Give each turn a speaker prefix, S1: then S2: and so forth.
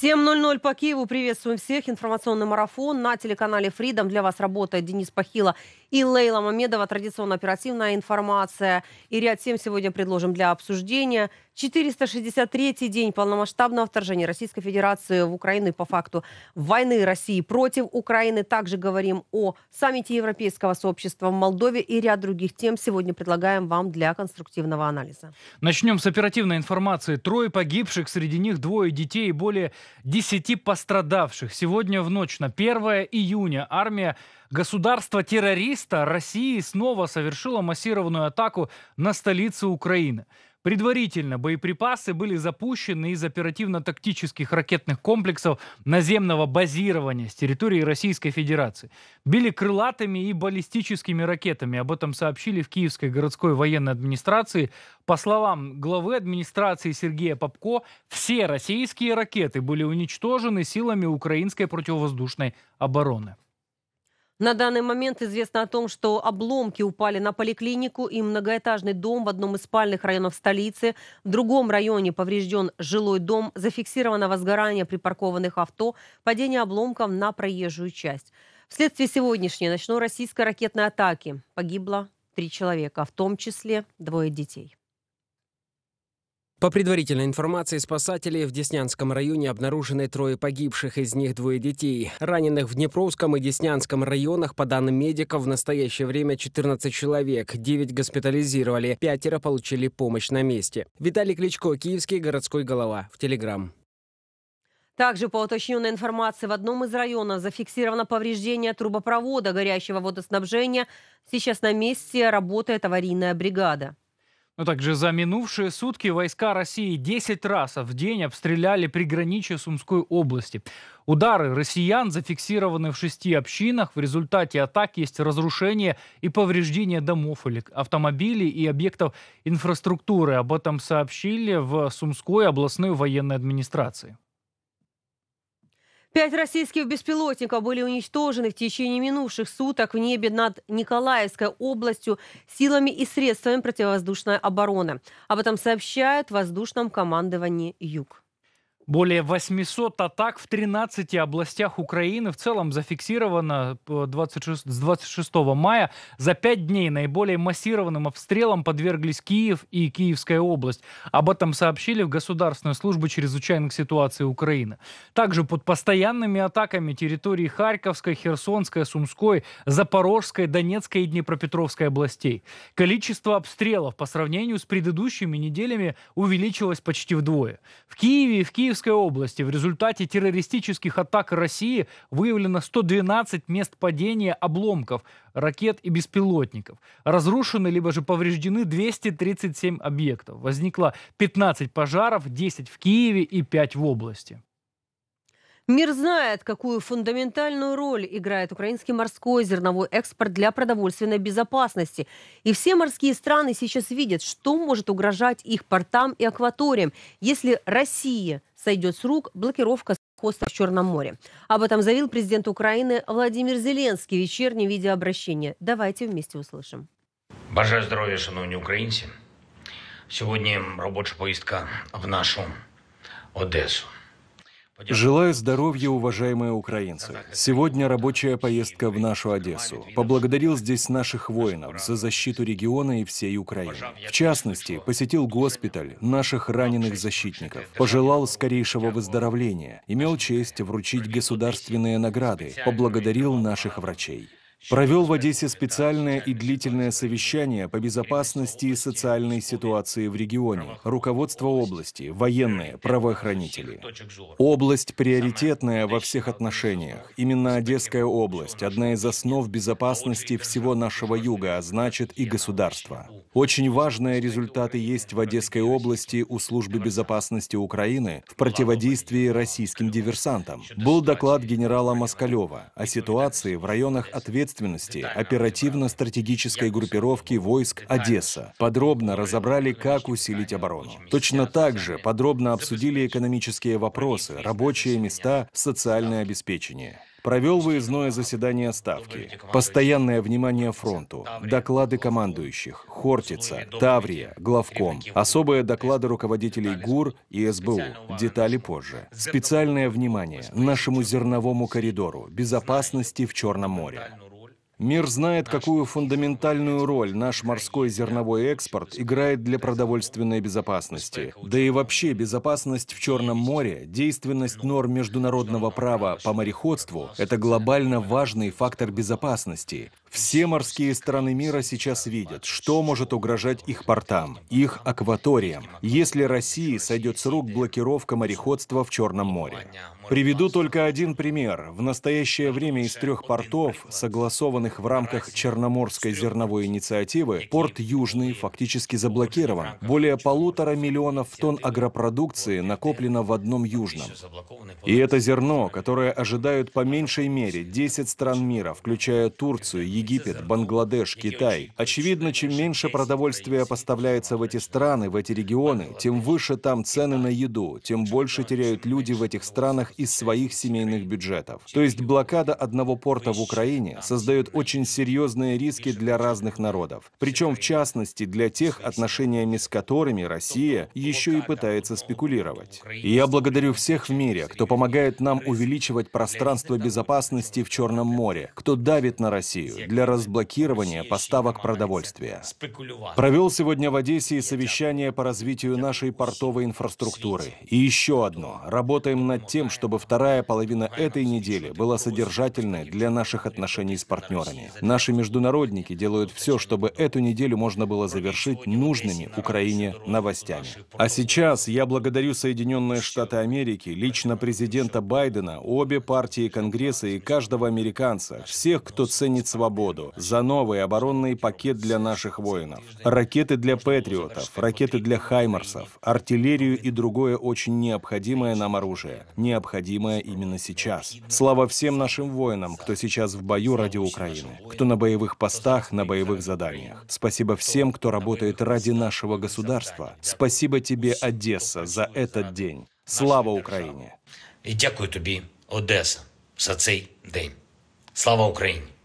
S1: 7.00 по Киеву. Приветствуем всех. Информационный марафон на телеканале Freedom. Для вас работает Денис Пахила и Лейла Мамедова. Традиционно оперативная информация. И ряд тем сегодня предложим для обсуждения. 463-й день полномасштабного вторжения Российской Федерации в Украину и по факту войны России против Украины. Также говорим о саммите Европейского сообщества в Молдове и ряд других тем сегодня предлагаем вам для конструктивного анализа.
S2: Начнем с оперативной информации. Трое погибших, среди них двое детей и более 10 пострадавших. Сегодня в ночь на 1 июня армия государства-террориста России снова совершила массированную атаку на столицу Украины. Предварительно боеприпасы были запущены из оперативно-тактических ракетных комплексов наземного базирования с территории Российской Федерации. Били крылатыми и баллистическими ракетами. Об этом сообщили в Киевской городской военной администрации. По словам главы администрации Сергея Попко, все российские ракеты были уничтожены силами украинской противовоздушной обороны.
S1: На данный момент известно о том, что обломки упали на поликлинику и многоэтажный дом в одном из спальных районов столицы. В другом районе поврежден жилой дом. Зафиксировано возгорание припаркованных авто, падение обломков на проезжую часть. Вследствие сегодняшней ночной российской ракетной атаки погибло три человека, в том числе двое детей.
S2: По предварительной информации спасатели в Деснянском районе обнаружены трое погибших, из них двое детей. Раненых в Днепровском и Деснянском районах, по данным медиков, в настоящее время 14 человек, 9 госпитализировали, пятеро получили помощь на месте. Виталий Кличко, Киевский городской голова, в Телеграм.
S1: Также, по уточненной информации, в одном из районов зафиксировано повреждение трубопровода горящего водоснабжения. Сейчас на месте работает аварийная бригада.
S2: Но ну также за минувшие сутки войска России 10 раз в день обстреляли приграничье Сумской области. Удары россиян зафиксированы в шести общинах. В результате атак есть разрушение и повреждение домов, автомобилей и объектов инфраструктуры. Об этом сообщили в Сумской областной военной администрации.
S1: Пять российских беспилотников были уничтожены в течение минувших суток в небе над Николаевской областью силами и средствами противовоздушной обороны. Об этом сообщает в воздушном командовании «Юг».
S2: Более 800 атак в 13 областях Украины в целом зафиксировано 26, э, с 26 мая. За 5 дней наиболее массированным обстрелом подверглись Киев и Киевская область. Об этом сообщили в Государственную службу чрезвычайных ситуаций Украины. Также под постоянными атаками территории Харьковской, Херсонской, Сумской, Запорожской, Донецкой и Днепропетровской областей. Количество обстрелов по сравнению с предыдущими неделями увеличилось почти вдвое. В Киеве и в Киевской Киевской области в результате террористических атак России выявлено 112 мест падения обломков ракет и беспилотников. Разрушены либо же повреждены 237 объектов. Возникло 15 пожаров, 10 в Киеве и 5 в области.
S1: Мир знает, какую фундаментальную роль играет украинский морской зерновой экспорт для продовольственной безопасности. И все морские страны сейчас видят, что может угрожать их портам и акваториям, если Россия сойдет с рук блокировка хоста в Черном море. Об этом заявил президент Украины Владимир Зеленский в вечернем видеообращении. Давайте вместе услышим.
S2: Бажаю здоров'я, шановні українці. Сегодня рабочая поездка в нашу Одессу.
S3: Желаю здоровья, уважаемые украинцы. Сегодня рабочая поездка в нашу Одессу. Поблагодарил здесь наших воинов за защиту региона и всей Украины. В частности, посетил госпиталь наших раненых защитников, пожелал скорейшего выздоровления, имел честь вручить государственные награды, поблагодарил наших врачей провел в Одессе специальное и длительное совещание по безопасности и социальной ситуации в регионе, руководство области, военные, правоохранители. Область приоритетная во всех отношениях. Именно Одесская область – одна из основ безопасности всего нашего юга, а значит и государства. Очень важные результаты есть в Одесской области у Службы безопасности Украины в противодействии российским диверсантам. Был доклад генерала Москалева о ситуации в районах ответственности ответственности оперативно-стратегической группировки войск «Одесса». Подробно разобрали, как усилить оборону. Точно так же подробно обсудили экономические вопросы, рабочие места, социальное обеспечение провел выездное заседание Ставки, постоянное внимание фронту, доклады командующих, Хортица, Таврия, Главком, особые доклады руководителей ГУР и СБУ, детали позже. Специальное внимание нашему зерновому коридору безопасности в Черном море. Мир знает, какую фундаментальную роль наш морской зерновой экспорт играет для продовольственной безопасности. Да и вообще безопасность в Черном море, действенность норм международного права по мореходству – это глобально важный фактор безопасности, все морские страны мира сейчас видят, что может угрожать их портам, их акваториям, если России сойдет с рук блокировка мореходства в Черном море. Приведу только один пример. В настоящее время из трех портов, согласованных в рамках Черноморской зерновой инициативы, порт Южный фактически заблокирован. Более полутора миллионов тонн агропродукции накоплено в одном Южном. И это зерно, которое ожидают по меньшей мере 10 стран мира, включая Турцию, Египет, Бангладеш, Китай. Очевидно, чем меньше продовольствия поставляется в эти страны, в эти регионы, тем выше там цены на еду, тем больше теряют люди в этих странах из своих семейных бюджетов. То есть блокада одного порта в Украине создает очень серьезные риски для разных народов. Причем, в частности, для тех, отношениями с которыми Россия еще и пытается спекулировать. И я благодарю всех в мире, кто помогает нам увеличивать пространство безопасности в Черном море, кто давит на Россию, для разблокирования поставок продовольствия. Провел сегодня в Одессе и совещание по развитию нашей портовой инфраструктуры. И еще одно. Работаем над тем, чтобы вторая половина этой недели была содержательной для наших отношений с партнерами. Наши международники делают все, чтобы эту неделю можно было завершить нужными Украине новостями. А сейчас я благодарю Соединенные Штаты Америки, лично президента Байдена, обе партии Конгресса и каждого американца, всех, кто ценит свободу свободу, за новый оборонный пакет для наших воинов, ракеты для патриотов, ракеты для хаймарсов, артиллерию и другое очень необходимое нам оружие, необходимое именно сейчас. Слава всем нашим воинам, кто сейчас в бою ради Украины, кто на боевых постах, на боевых заданиях. Спасибо всем, кто работает ради нашего государства. Спасибо тебе, Одесса, за этот день. Слава Украине. И дякую тобі, Одеса, за цей день. Слава Україні!